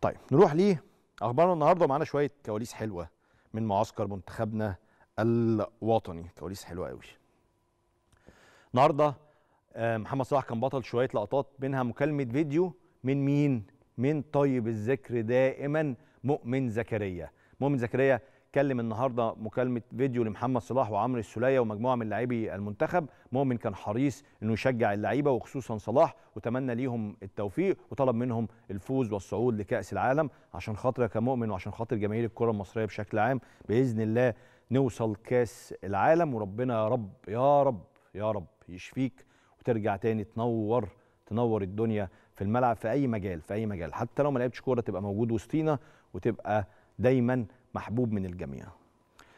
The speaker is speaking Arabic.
طيب نروح ليه اخبارنا النهارده معانا شويه كواليس حلوه من معسكر منتخبنا الوطني كواليس حلوه قوي النهارده آه، محمد صلاح كان بطل شويه لقطات منها مكالمه فيديو من مين من طيب الذكر دائما مؤمن زكريا مؤمن زكريا اتكلم النهارده مكالمه فيديو لمحمد صلاح وعمرو السوليه ومجموعه من لاعبي المنتخب مؤمن كان حريص انه يشجع اللعيبه وخصوصا صلاح وتمنى ليهم التوفيق وطلب منهم الفوز والصعود لكاس العالم عشان خاطرك يا مؤمن وعشان خاطر جماهير الكره المصريه بشكل عام باذن الله نوصل كاس العالم وربنا يا رب يا رب يا رب يشفيك وترجع تاني تنور تنور الدنيا في الملعب في اي مجال في اي مجال حتى لو ما لعبتش كوره تبقى موجود وسطينا وتبقى دايما محبوب من الجميع